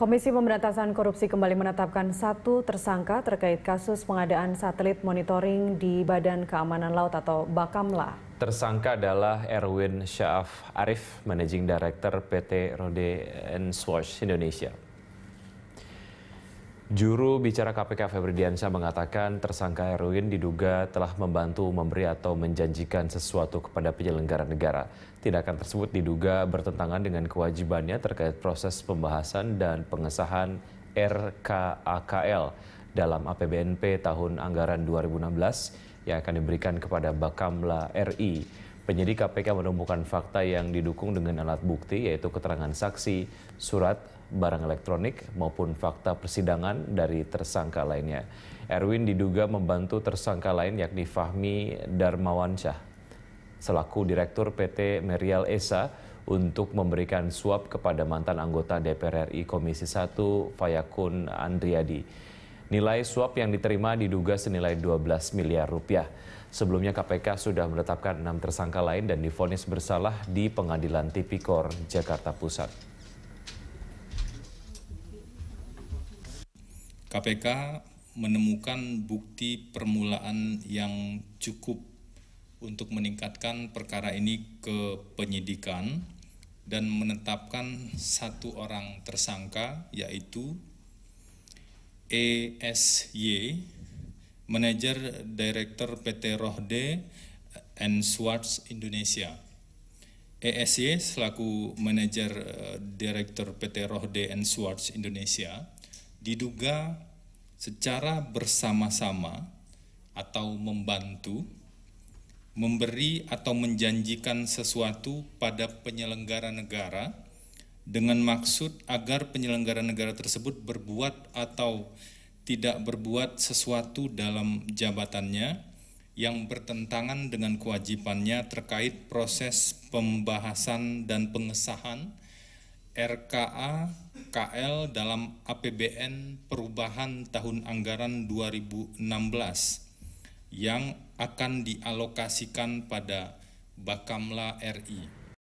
Komisi Pemberantasan Korupsi kembali menetapkan satu tersangka terkait kasus pengadaan satelit monitoring di Badan Keamanan Laut atau Bakamla. Tersangka adalah Erwin Syaaf Arif, Managing Director PT Rode Swatch Indonesia. Juru bicara KPK Febri Diansyah mengatakan tersangka Erwin diduga telah membantu memberi atau menjanjikan sesuatu kepada penyelenggara negara. Tindakan tersebut diduga bertentangan dengan kewajibannya terkait proses pembahasan dan pengesahan RKAKL dalam APBNP tahun anggaran 2016 yang akan diberikan kepada Bakamla RI. Penyidik KPK menemukan fakta yang didukung dengan alat bukti yaitu keterangan saksi, surat, barang elektronik maupun fakta persidangan dari tersangka lainnya. Erwin diduga membantu tersangka lain yakni Fahmi Darmawansyah selaku Direktur PT Merial Esa untuk memberikan suap kepada mantan anggota DPR RI Komisi 1 Fayakun Andriadi. Nilai suap yang diterima diduga senilai 12 miliar rupiah. Sebelumnya KPK sudah menetapkan enam tersangka lain dan difonis bersalah di Pengadilan Tipikor, Jakarta Pusat. KPK menemukan bukti permulaan yang cukup untuk meningkatkan perkara ini ke penyidikan dan menetapkan satu orang tersangka yaitu ESY, Manager direktur PT Rohde and Swartz Indonesia. ESY selaku Manager eh, direktur PT Rohde and Swartz Indonesia diduga secara bersama-sama atau membantu memberi atau menjanjikan sesuatu pada penyelenggara negara dengan maksud agar penyelenggara negara tersebut berbuat atau tidak berbuat sesuatu dalam jabatannya yang bertentangan dengan kewajibannya terkait proses pembahasan dan pengesahan RKA KL dalam APBN perubahan tahun anggaran 2016 yang akan dialokasikan pada Bakamla RI.